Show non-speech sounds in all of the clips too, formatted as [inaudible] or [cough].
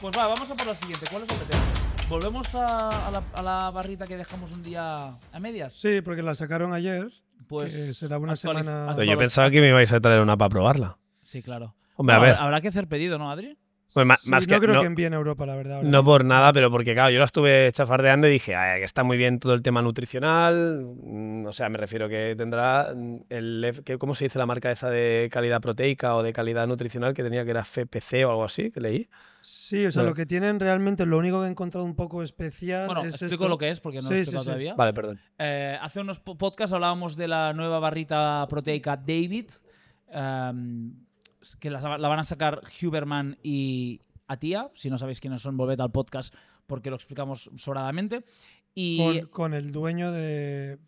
Pues va, vamos a por la siguiente. ¿Cuál es la ¿Volvemos a, la, barrita que dejamos un día a medias? Sí, porque la sacaron ayer. Pues será una semana. Yo pensaba que me ibais a traer una para probarla. Sí, claro. Hombre, a ver. Habrá que hacer pedido, ¿no, Adri? Pues no creo que envíe en Europa, la verdad. No por nada, pero porque, claro, yo la estuve chafardeando y dije, ah, que está muy bien todo el tema nutricional. Mm, o sea, me refiero que tendrá mm, el. ¿Cómo se dice la marca esa de calidad proteica o de calidad nutricional que tenía que era FPC o algo así que leí? Sí, o sea, lo que tienen realmente, lo único que he encontrado un poco especial. Bueno, explico lo que es porque no lo he todavía. Vale, perdón. Eh, hace unos podcasts hablábamos de la nueva barrita proteica David. Em, que la, van a sacar Huberman y Atia. Si no sabéis quiénes son, volved al podcast porque lo explicamos sobradamente. Y... Con, el dueño de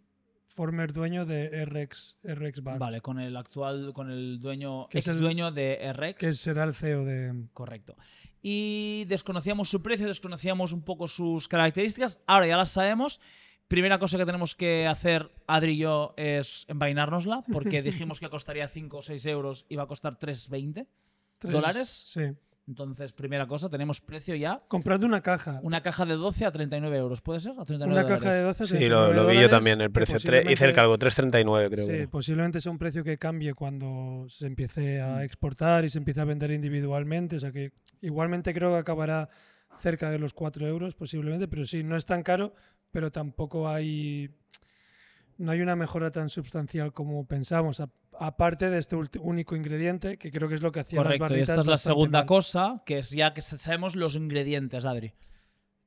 former dueño de RX, RX Bar. Vale, con el actual, con el dueño, que ex es el, dueño de RX. Que será el CEO de... Correcto. Y desconocíamos su precio, desconocíamos un poco sus características, ahora ya las sabemos primera cosa que tenemos que hacer, Adri y yo, es envainárnosla, porque [laughs] dijimos que costaría 5 o 6 euros y va a costar 3,20 dólares. Sí. Entonces, primera cosa, tenemos precio ya. Comprando una caja. Una caja de 12 a 39 euros, ¿puede ser? una caja de 12 Sí, lo, vi yo también, el precio. hice el cargo, 3,39 creo. Sí, posiblemente sea un precio que cambie cuando se empiece a mm. exportar y se empiece a vender individualmente. O sea que igualmente creo que acabará cerca de los 4 euros posiblemente, pero sí, no es tan caro, pero tampoco hay, no hay una mejora tan sustancial como pensamos, aparte de este único ingrediente, que creo que es lo que hacía las barritas. Y esta es la segunda cosa, que es ya que sabemos los ingredientes, Adri.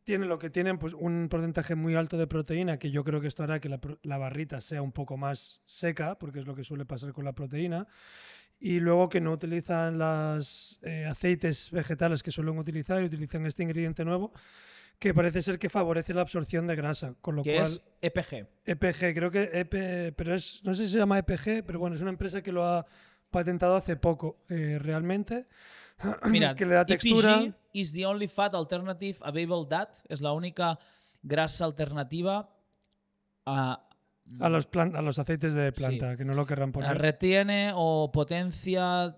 Tienen lo que tienen, pues un porcentaje muy alto de proteína, que yo creo que esto hará que la, barrita sea un poco más seca, porque es lo que suele pasar con la proteína y luego que no utilizan los eh, aceites vegetales que suelen utilizar y utilizan este ingrediente nuevo que parece ser que favorece la absorción de grasa, con lo cual... Es EPG. EPG, creo que EP, pero es, no sé si se llama EPG, pero bueno, es una empresa que lo ha patentado hace poco, eh, realmente. [clears throat] que le da e textura. is the only fat alternative available that es la única grasa alternativa a a los, a los aceites de planta, que no lo querrán poner. Retiene o potencia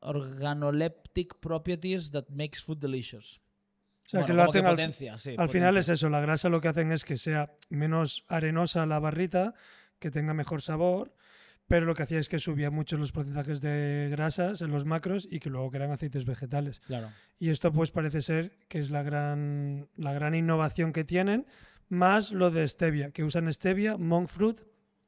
organoleptic properties that makes food delicious sea, que lo hacen al, final es eso, la grasa lo que hacen es que sea menos arenosa la barrita, que tenga mejor sabor, pero lo que hacía es que subía mucho los porcentajes de grasas en los macros y que luego que eran aceites vegetales. Claro. Y esto pues parece ser que es la gran, la gran innovación que tienen, más lo de stevia, que usan stevia, monk fruit,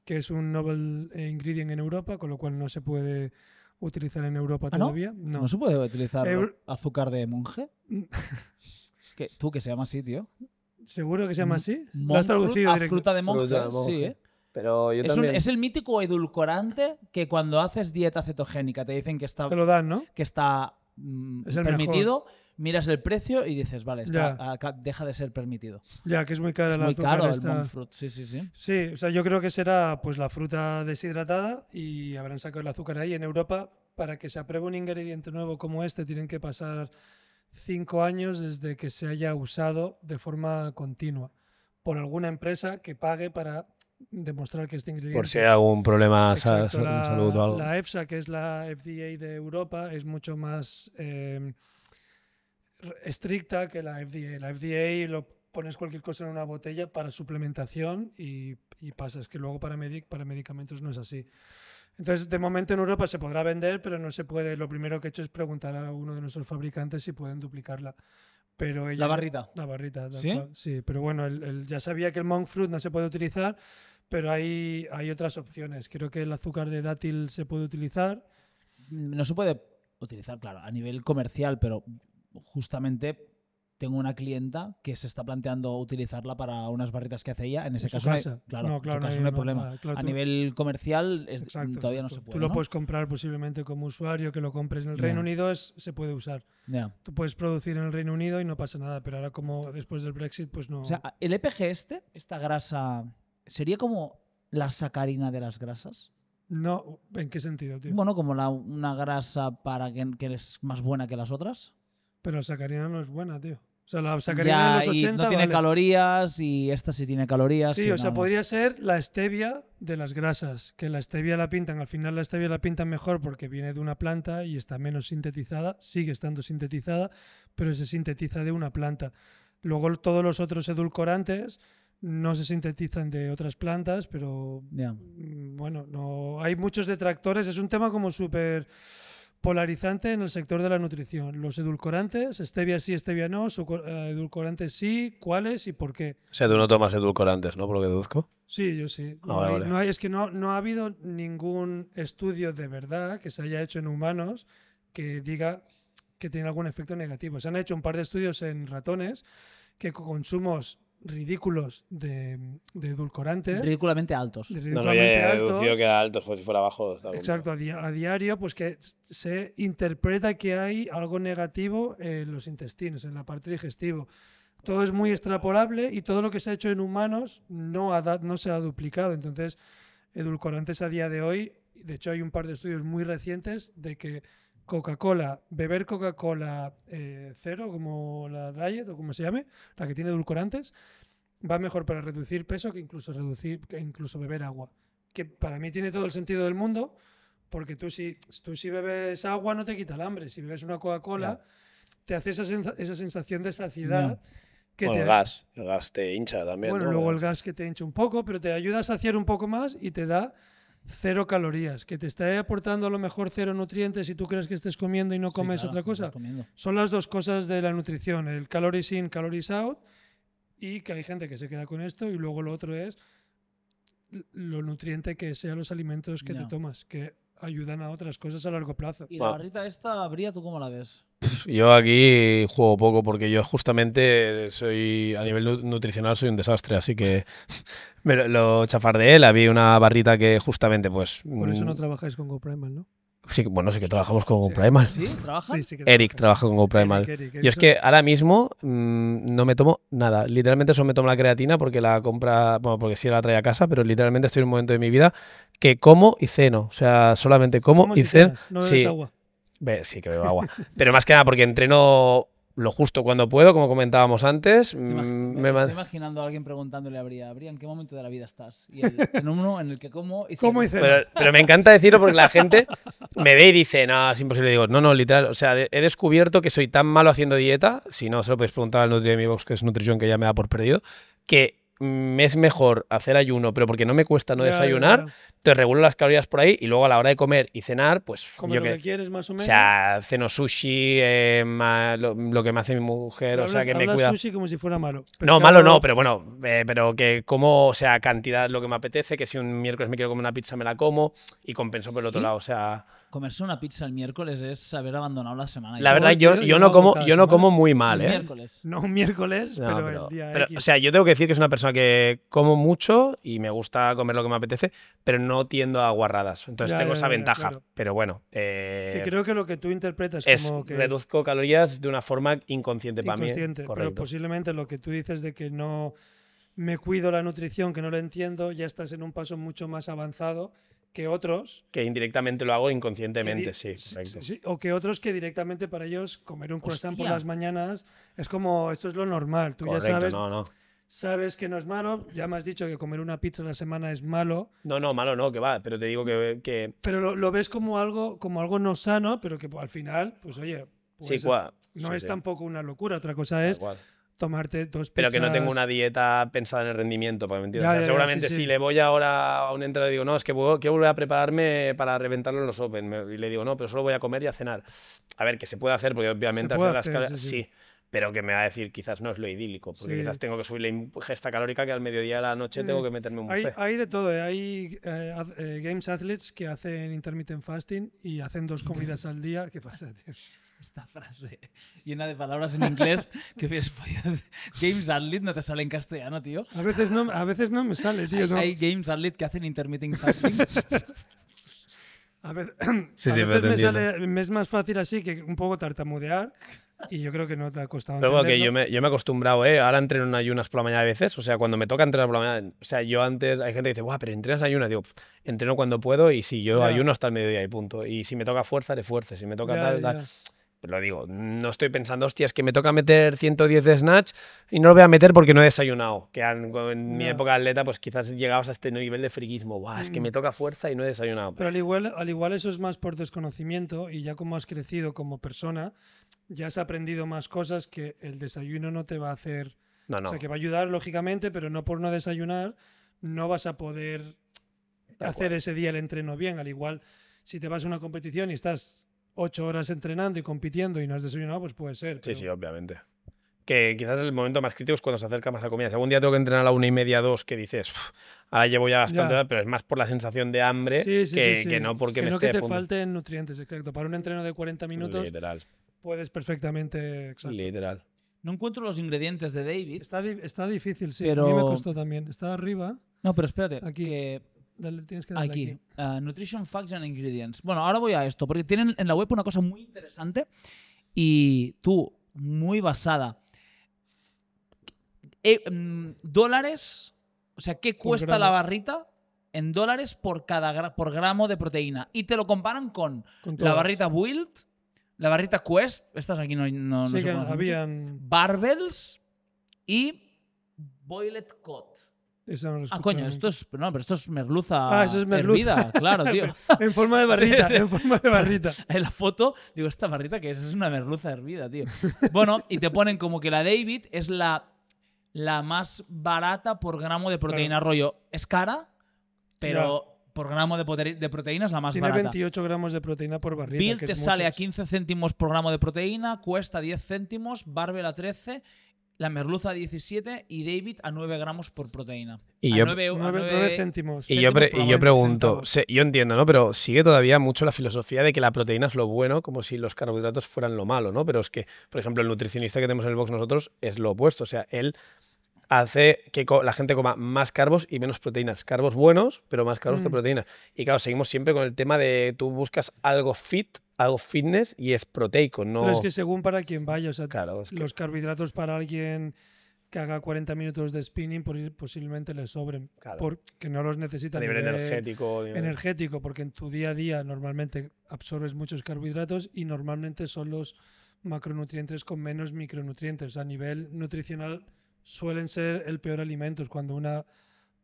que es un novel ingredient en Europa, con lo cual no se puede utilizar en Europa ¿Ah, todavía. No? se puede utilizar azúcar de monje? [laughs] ¿Tú que se llama así, tío? ¿Seguro que se llama así? ¿Lo has traducido a fruta de monje. Sí, ¿eh? Pero yo es, es, el mítico edulcorante que cuando haces dieta cetogénica te dicen que está, te lo dan, ¿no? que está mm, permitido, miras el precio y dices, vale, deja de ser permitido. Ya, que es muy caro la muy caro el sí, sí, sí. Sí, o sea, yo creo que será pues la fruta deshidratada y habrán sacado el azúcar ahí. En Europa, para que se apruebe un ingrediente nuevo como este, tienen que pasar cinco años desde que se haya usado de forma continua por alguna empresa que pague para demostrar que este ingrediente. Por si hay algún problema de salud o algo. La EFSA, que es la FDA de Europa, es mucho más em, estricta que la FDA. La FDA lo pones cualquier cosa en una botella para suplementación y, y pasas, que luego para, medic para medicamentos no es así. Entonces, de momento en Europa se podrá vender, pero no se puede. Lo primero que he hecho es preguntar a uno de nuestros fabricantes si pueden duplicarla. Pero la barrita. La barrita, ¿Sí? pero bueno, ya sabía que el monk fruit no se puede utilizar, pero hay, hay otras opciones. Creo que el azúcar de dátil se puede utilizar. No se puede utilizar, claro, a nivel comercial, pero justamente tengo una clienta que se está planteando utilizarla para unas barritas que hace ella. En ese caso, claro, no, problema. a nivel comercial mm, todavía no se puede. Tú lo puedes comprar posiblemente como usuario, que lo compres en el Reino Unido, se puede usar. Tú puedes producir en el Reino Unido y no pasa nada, pero ahora como después del Brexit, pues no. O sea, el EPG este, esta grasa, ¿sería como la sacarina de las grasas? No, ¿en qué sentido, tío? Bueno, como una grasa para que es más buena que las otras. Pero la sacarina no es buena, tío. O sea, la los 80. no tiene calorías y esta sí tiene calorías. Sí, o sea, podría ser la stevia de las grasas, que la stevia la pintan, al final la stevia la pintan mejor porque viene de una planta y está menos sintetizada, sigue estando sintetizada, pero se sintetiza de una planta. Luego todos los otros edulcorantes no se sintetizan de otras plantas, pero mm, bueno, no hay muchos detractores, es un tema como súper polarizante en el sector de la nutrición. Los edulcorantes, stevia sí, stevia no, eh, edulcorantes sí, cuáles y por qué. O sea, tú no tomas edulcorantes, ¿no? Por lo que deduzco. Sí, yo sí. Ah, no hay, es que no, no ha habido ningún estudio de verdad que se haya hecho en humanos que diga que tiene algún efecto negativo. Se han hecho un par de estudios en ratones que consumos ridículos de, de edulcorantes. Ridículamente altos. no, no, altos. que era alto, pues si fuera bajo. Exacto, a, a, diario, pues que se interpreta que hay algo negativo en los intestinos, en la parte digestiva. Todo es muy extrapolable y todo lo que se ha hecho en humanos no, no se ha duplicado. Entonces, edulcorantes a día de hoy, de hecho hay un par de estudios muy recientes de que Coca-Cola, beber Coca-Cola eh, cero, como la diet o como se llame, la que tiene edulcorantes, va mejor para reducir peso que incluso, reducir, que incluso beber agua. Que para mí tiene todo el sentido del mundo, porque tú si, tú si bebes agua no te quita el hambre, si bebes una Coca-Cola te hace esa, sensación de saciedad. Que te... el gas, el gas te hincha también. Bueno, luego el gas que te hincha un poco, pero te ayuda a saciar un poco más y te da cero calorías, que te está aportando a lo mejor cero nutrientes y tú crees que estés comiendo y no comes otra cosa. Son las dos cosas de la nutrición, el calories in, calories out, y que hay gente que se queda con esto, y luego lo otro es lo nutriente que sean los alimentos que te tomas, que ayudan a otras cosas a largo plazo. ¿Y la barrita esta, Bría, tú cómo la ves? Yo aquí juego poco porque yo justamente soy, a nivel nutricional soy un desastre, así que [laughs] me lo de él había una barrita que justamente pues... Por eso no mm, trabajáis con GoPrimal, ¿no? bueno, sí que trabajamos con GoPrimal. ¿Sí? ¿Trabaja? Sí, sí Eric trabaja con GoPrimal. Yo es que ahora mismo mm, no me tomo nada. Literalmente solo me tomo la creatina porque la compra, bueno, porque sí la trae a casa, pero literalmente estoy en un momento de mi vida que como y ceno. O sea, solamente como, y ceno. No bebes agua. sí, que bebo agua. [laughs] pero más que nada porque entreno lo justo cuando puedo, como comentábamos antes. Mm, me, estoy imaginando a alguien preguntándole a Bria, ¿en qué momento de la vida estás? Y el, en en el que como ¿Cómo hice? Pero, me encanta decirlo porque la gente me ve y dice, no, es imposible. digo, no, no, literal. O sea, he descubierto que soy tan malo haciendo dieta, si no se lo podéis preguntar al Nutri de mi box, que es nutrición que ya me da por perdido, que me mm, es mejor hacer ayuno, pero porque no me cuesta no desayunar, te regulo las calorías por ahí y luego a la hora de comer y cenar, pues... como lo que, quieres más o menos. O sea, ceno sushi, eh, lo, que me hace mi mujer, o sea, que me cuida... sushi como si fuera malo. no, malo no, pero bueno, eh, pero que como, o sea, cantidad lo que me apetece, que si un miércoles me quiero comer una pizza me la como y compenso por el otro lado, o sea comerse una pizza el miércoles es haber abandonado la semana. La verdad, yo, yo, no como, yo no como muy mal, ¿eh? No un miércoles, pero, el día O sea, yo tengo que decir que es una persona que como mucho y me gusta comer lo que me apetece, pero no tiendo a guarradas. Entonces tengo esa ventaja. Pero bueno. Eh, creo que lo que tú interpretas es que. Reduzco calorías de una forma inconsciente, para mí. Inconsciente, pero posiblemente lo que tú dices de que no me cuido la nutrición, que no lo entiendo, ya estás en un paso mucho más avanzado que otros. Que indirectamente lo hago inconscientemente, sí, O que otros que directamente para ellos comer un croissant por las mañanas es como, esto es lo normal, tú ya sabes. No, no. Sabes que no es malo, ya me has dicho que comer una pizza a la semana es malo. No, no, malo no, que va, pero te digo que... Pero lo, ves como algo, como algo no sano, pero que al final, pues oye, pues, no es tampoco una locura, otra cosa es tomarte dos pizzas. Pero que no tengo una dieta pensada en el rendimiento, seguramente si le voy ahora a un entrenador y digo, no, es que voy, volver a prepararme para reventarlo en los Open. Y le digo, no, pero solo voy a comer y a cenar. A ver, que se puede hacer, porque obviamente hacer, las sí, Pero que me va a decir, quizás no es lo idílico, porque quizás tengo que subir la ingesta calórica que al mediodía a la noche tengo que meterme un buffet. Hay, de todo, ¿eh? hay eh, eh, games athletes que hacen intermittent fasting y hacen dos comidas al día. ¿Qué pasa, tío? esta frase llena de palabras en inglés [laughs] que hubieras podido Games athlete no te sale en castellano, tío. A veces no, a veces no me sale, tío. Hay, no. hay Games athlete que hacen intermittent fasting. [laughs] A, ver, [clears throat] veces me, sale, me es más fácil así que un poco tartamudear. Y yo creo que no te ha costado Pero que yo me, he acostumbrado, ¿eh? Ahora entreno en ayunas por la mañana a veces. O sea, cuando me toca entrenar por la mañana. O sea, yo antes. Hay gente que dice, guau, pero entrenas ayunas. Digo, entreno cuando puedo y si yo ayuno hasta el mediodía y punto. Y si me toca fuerza, le fuerza. Si me toca tal, tal lo digo, no estoy pensando, hostia, es que me toca meter 110 de snatch y no lo voy a meter porque no he desayunado. Que en, mi época de atleta, pues quizás llegabas a este nivel de friquismo. es que mm. me toca fuerza y no he desayunado. Pero al igual, al igual eso es más por desconocimiento y ya como has crecido como persona, ya has aprendido más cosas que el desayuno no te va a hacer. No, no. O sea, que va a ayudar, lógicamente, pero no por no desayunar, no vas a poder hacer ese día el entreno bien. Al igual, si te vas a una competición y estás ocho horas entrenando y compitiendo y no has desayunado, pues puede ser. Sí, sí, obviamente. Que quizás el momento más crítico es cuando se acerca más la comida. Si algún día tengo que entrenar a la una y media, dos, que dices, Ah, llevo ya bastante, pero es más por la sensación de hambre que, no porque me esté que te falten nutrientes, exacto. Para un entreno de 40 minutos puedes perfectamente. Literal. No encuentro los ingredientes de David. Está, está difícil, sí. A mí me costó también. Está arriba. No, pero espérate. Aquí aquí. Ah, nutrition Facts and Ingredients. Bueno, ahora voy a esto, porque tienen en la web una cosa muy interesante y tú, muy basada. Eh, mm, dólares, o sea, ¿qué cuesta la barrita? En dólares por cada por gramo de proteína. Y te lo comparan con, la barrita Wild, la barrita Quest, estas aquí no, no, sí Barbells y Boiled Cod ah, coño, esto es, pero esto es merluza, ah, eso es merluza. claro, [laughs] tío. en forma de [laughs] barrita, en forma de barrita. [laughs] En la foto, digo, esta barrita que es, es una merluza hervida, tío. Bueno, y te ponen como que la David es la, la más barata por gramo de proteína rollo. Es cara, pero... Por gramo de, proteína es la más barata. Tiene 28 gramos de proteína por barrita. Bill te sale a 15 céntimos por gramo de proteína, cuesta 10 céntimos, Barbel a 13 la merluza a 17 y David a 9 gramos por proteína. Y yo, céntimos. Y, yo, y yo, pregunto, yo entiendo, ¿no? Pero sigue todavía mucho la filosofía de que la proteína es lo bueno, como si los carbohidratos fueran lo malo, ¿no? Pero es que, por ejemplo, el nutricionista que tenemos en el box nosotros es lo opuesto. O sea, él hace que la gente coma más carbos y menos proteínas. Carbos buenos, pero más carbos que mm. proteínas. Y claro, seguimos siempre con el tema de tú buscas algo fit hago fitness y es proteico. No... Pero es que según para quien vaya, o sea, los carbohidratos para alguien que haga 40 minutos de spinning posiblemente le sobren, porque no los necesita a nivel, energético. Energético, porque en tu día a día normalmente absorbes muchos carbohidratos y normalmente son los macronutrientes con menos micronutrientes. A nivel nutricional suelen ser el peor alimento. Cuando una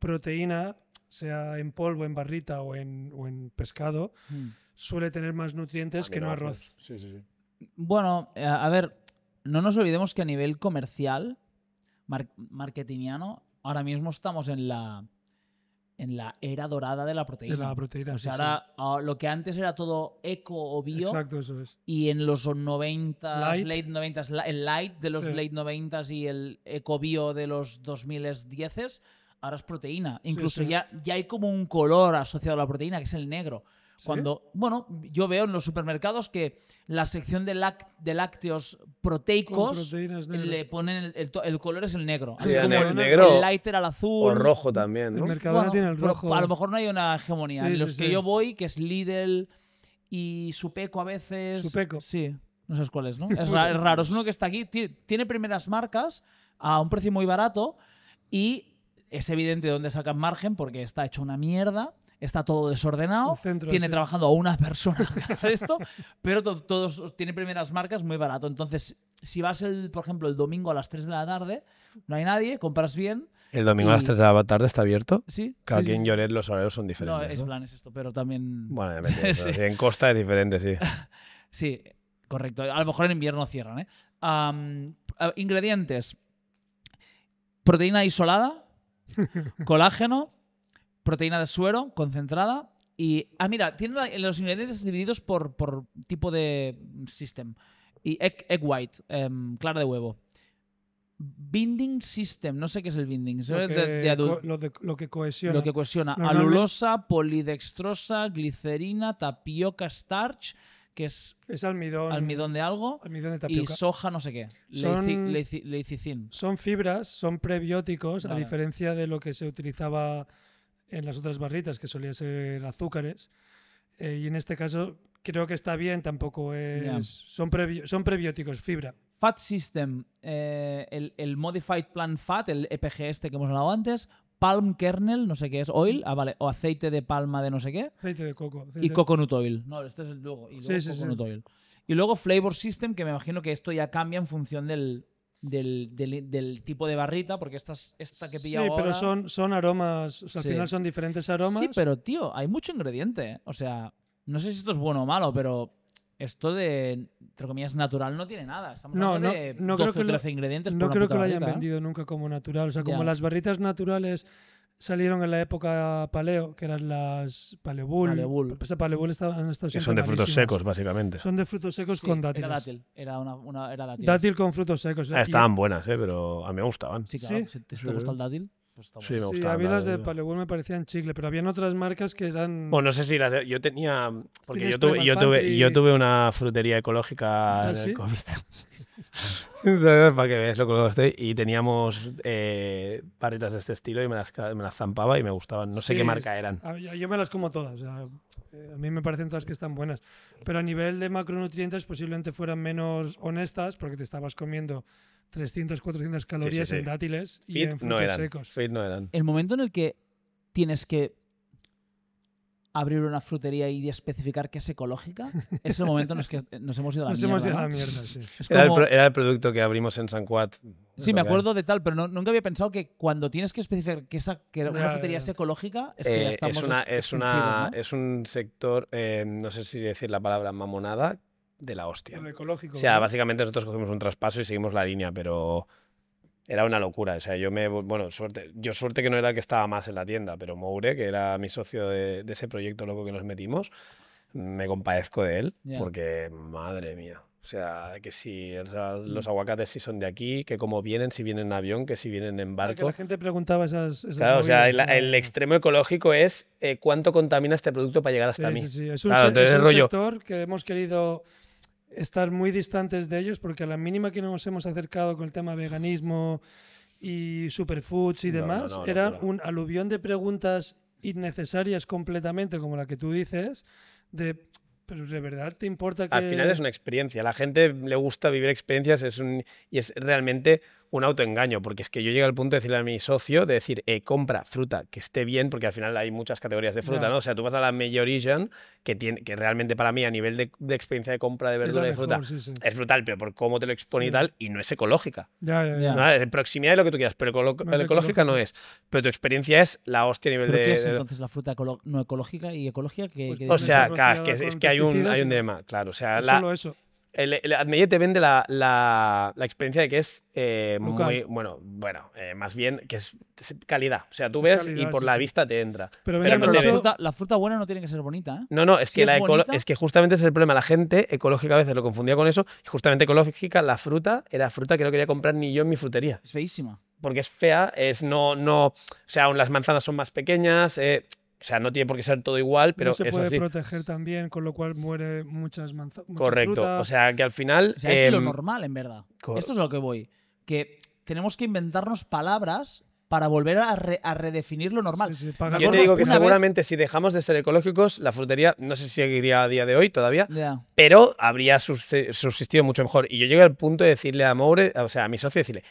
proteína, sea en polvo, en barrita o en, o en pescado, mm suele tener más nutrientes ah, que no arroz. Sí, sí, sí. Bueno, eh, a ver, no nos olvidemos que a nivel comercial, marketingiano, ahora mismo estamos en la en la era dorada de la proteína. De la proteína, o sea, ah, lo que antes era todo eco o bio. Exacto, eso es. Y en los 90, late 90, el light de los late 90 y el eco bio de los 2010, ahora es proteína. Incluso Ya, ya hay como un color asociado a la proteína, que es el negro. Cuando, bueno, yo veo en los supermercados que la sección de, lácteos proteicos le ponen el, color es el negro. Así el, negro el lighter al azul. O rojo también. mercado tiene el rojo. A lo mejor no hay una hegemonía. los que yo voy, que es Lidl y Supeco a veces. Supeco. Sí, no sabes cuál es, ¿no? [laughs] Es raro, es uno que está aquí, tiene primeras marcas a un precio muy barato y es evidente dónde sacan margen porque está hecho una mierda está todo desordenado, tiene trabajando a una persona [laughs] esto, pero tiene todos tiene primeras marcas muy barato. Entonces, si vas, por ejemplo, el domingo a las 3 de la tarde, no hay nadie, compras bien. ¿El domingo a las 3 de la tarde está abierto? Sí. cada quien los horarios son diferentes. No, es esto, pero también... Bueno, en [laughs] Costa es diferente, sí. [laughs] sí, correcto. A lo mejor en invierno cierran, ¿eh? ingredientes. Proteína isolada, colágeno, proteína de suero concentrada y... Ah, mira, tiene los ingredientes divididos por, por tipo de system. Y egg, white, em, clara de huevo. Binding System, no sé qué es el binding. Lo que, lo, que, cohesiona. Alulosa, polidextrosa, glicerina, tapioca, starch, que es, es almidón, almidón de algo, almidón de tapioca. y soja, no sé qué. Son, leicicin. Son fibras, son prebióticos, a diferencia de lo que se utilizaba en las otras barritas, que solía ser azúcares. Eh, y en este caso creo que está bien, tampoco es... Son, prebióticos, fibra. Fat System, eh, el, Modified Plant Fat, el EPG este que hemos hablado antes, Palm Kernel, no sé qué es, oil, ah, vale, o aceite de palma de no sé qué. Aceite de coco. y coconut oil. No, este es el luego. Y coconut oil. Y luego Flavor System, que me imagino que esto ya cambia en función del, del, tipo de barrita, porque esta, esta que he Sí, pero son, son aromas, o sea, al final son diferentes aromas. Sí, pero tío, hay mucho ingrediente. ¿eh? O sea, no sé si esto es bueno o malo, pero esto de, entre comillas, natural no tiene nada. Estamos no, hablando de no creo que ingredientes. No creo que lo hayan ¿eh? vendido nunca como natural. O sea, como las barritas naturales salieron en la época paleo, que eran las palebull Palebull. paleobul estaban estas Que son de frutos secos, básicamente. Son de frutos secos con dátiles. Era dátil, era, una, una era dátil. dátil. con frutos secos. Ah, estaban buenas, eh, pero a mí me gustaban. Sí, claro. Si te, gusta el dátil. Pues sí, me gustaban, sí, a mí las de palebull me parecían chicle, pero había otras marcas que eran. Bueno, no sé si las. yo tenía. Porque yo tuve, yo, tuve, yo tuve, una frutería ecológica. ¿Ah, [laughs] Para que veas lo estoy. Y teníamos eh, de este estilo y me las, zampaba y me gustaban. No sé qué marca eran. yo me las como todas. Eh, a mí me parecen todas que están buenas. Pero a nivel de macronutrientes posiblemente fueran menos honestas porque te estabas comiendo 300, 400 calorías en dátiles y en frutos no secos. El momento en el que tienes que abrir una frutería y especificar que es ecológica, [laughs] es el momento en el que nos hemos ido a la mierda. era, el producto que abrimos en San Cuat. Sí, me acuerdo de tal, pero nunca había pensado que cuando tienes que especificar que, una frutería es ecológica, es que ya eh, estamos una, es, un sector, eh, no sé si decir la palabra mamonada, de la hostia. O sea, básicamente nosotros cogimos un traspaso y seguimos la línea, pero era una locura. O sea, yo me, bueno, suerte, yo suerte que no era el que estaba más en la tienda, pero Moure, que era mi socio de, ese proyecto loco que nos metimos, me compadezco de él, porque madre mía. O sea, que si mm. los aguacates si son de aquí, que cómo vienen, si vienen en avión, que si vienen en ah, barco. la gente preguntaba esas, esas Claro, o sea, el, extremo ecológico es eh, cuánto contamina este producto para llegar hasta mí. Sí, sí, es un, rollo... sector que hemos querido estar muy distantes de ellos porque a la mínima que nos hemos acercado con el tema veganismo y superfoods y demás, era un aluvión de preguntas innecesarias completamente, como la que tú dices, de pero de verdad te importa que. Al final es una experiencia. La gente le gusta vivir experiencias es un, y es realmente un autoengaño, porque es que yo llego al punto de decirle a mi socio, de decir, eh, compra fruta que esté bien, porque al final hay muchas categorías de fruta, ¿no? O sea, tú vas a la Major que, tiene, que realmente para mí a nivel de, experiencia de compra de verdura y fruta es brutal, pero por cómo te lo expone y tal, y no es ecológica. Ya, ya ya. proximidad de lo que tú quieras, pero ecológica, no es. Pero tu experiencia es la hostia a nivel de, qué es, entonces la fruta no ecológica y ecológica? Que, pues o sea, es, es que hay hay un, dilema, claro. O sea, solo eso. El, te vende la, experiencia de que es eh, muy, bueno, bueno, eh, más bien que es, calidad. O sea, tú ves y por la vista te entra. Pero, la, fruta, buena no tiene que ser bonita, ¿eh? No, no, es, que es, que justamente es el problema. La gente ecológica a veces lo confundía con eso. Y justamente ecológica, la fruta era fruta que no quería comprar ni yo en mi frutería. Es feísima. Porque es fea, es no, no, o sea, aún las manzanas son más pequeñas, eh, o sea, no tiene por qué ser todo igual, pero se puede proteger también, con lo cual muere muchas manzanas. Correcto. O sea, que al final. es lo em, normal, en verdad. Esto es lo que voy. Que tenemos que inventarnos palabras para volver a, redefinir lo normal. Yo te digo que seguramente si dejamos de ser ecológicos, la frutería no sé si seguiría a día de hoy todavía, pero habría subsistido mucho mejor. Y yo llegué al punto de decirle a Moure, o sea, a mi socio, decirle,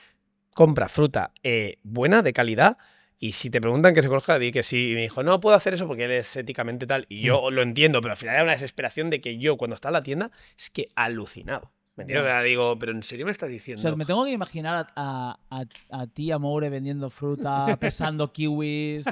compra fruta eh, buena, de calidad, y si te preguntan que se conozca, di que sí. Y me dijo, no puedo hacer eso porque él es éticamente tal. Y yo mm. lo entiendo, pero al final era una desesperación de que yo, cuando estaba en la tienda, es que alucinado. ¿Me entiendes? O sea, digo, pero ¿en serio me estás diciendo? O me tengo que imaginar a, a, ti, a Moure, vendiendo fruta, [laughs] pesando kiwis.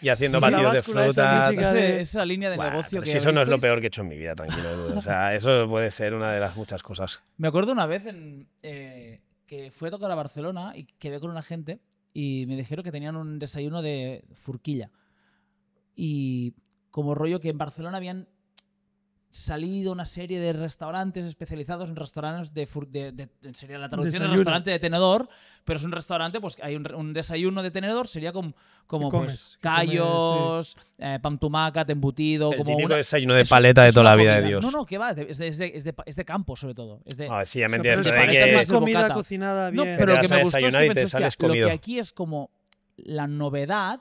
Y haciendo batidos de fruta. Esa, línea de negocio que. Si eso no es lo peor que he hecho en mi vida, tranquilo. o sea, eso puede ser una de las muchas cosas. Me acuerdo una vez en, eh, que fui a tocar a Barcelona y quedé con una gente y me dijeron que tenían un desayuno de furquilla. Y como rollo que en Barcelona habían salido una serie de restaurantes especializados en restaurantes de, sería la traducción de restaurante de tenedor pero es un restaurante pues hay un, desayuno de tenedor sería como pues, como callos comes, sí. Eh, embutido el como un desayuno de paleta de toda la vida de dios no no que va es de, es de, es de campo sobre todo es de ah, sí ya pero es, comida cocinada bien no, pero lo que me gustó es que lo que aquí es como la novedad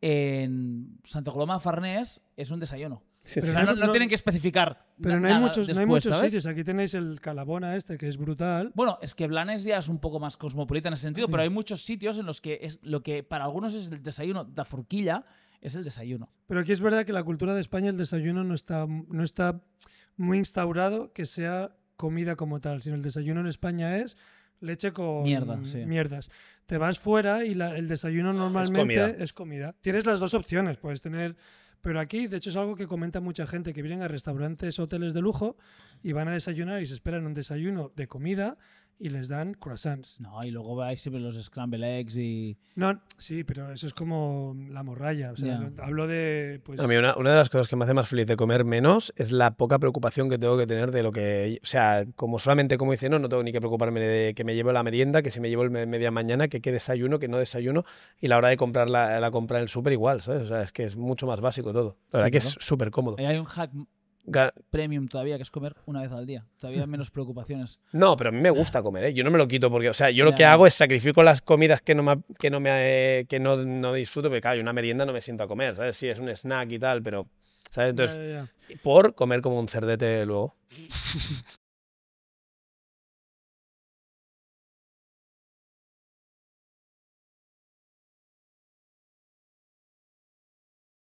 en Santo Coloma Farnés es un desayuno pero No, tienen que especificar. Pero no hay muchos, no hay muchos sitios. Aquí tenéis el Calabona este, que es brutal. Bueno, es que Blanes ya es un poco más cosmopolita en ese sentido, pero hay muchos sitios en los que es lo que para algunos es el desayuno, da forquilla es el desayuno. Pero aquí es verdad que la cultura de España, el desayuno no está, no está muy instaurado que sea comida como tal, sino el desayuno en España es leche con mierdas. Te vas fuera y el desayuno normalmente es comida. Tienes las dos opciones, puedes tener pero aquí, de hecho, es algo que comenta mucha gente que vienen a restaurantes, hoteles de lujo y van a desayunar y se esperan un desayuno de comida y les dan croissants. No, y luego vais siempre los scramble eggs y... No, sí, pero eso es como la morralla. O sea, Hablo de... Pues A mí una, de las cosas que me hace más feliz de comer menos es la poca preocupación que tengo que tener de lo que... O sea, como solamente como dice, no, no tengo ni que preocuparme de que me llevo la merienda, que si me llevo el media mañana, que qué desayuno, que no desayuno, y la hora de comprar la, compra en el súper igual, ¿sabes? O sea, es que es mucho más básico todo. La verdad que es súper cómodo. Hay un hack premium todavía, que es comer una vez al día. Todavía menos preocupaciones. [laughs] No, pero a mí me gusta comer, ¿eh? Yo no me lo quito porque, o sea, yo lo que hago es sacrifico las comidas que no me, que no, me, eh, que no, no disfruto, porque claro, una merienda no me siento a comer, Si Sí, es un snack y tal, pero, ¿sabes? Entonces, por comer como un cerdete luego. [laughs]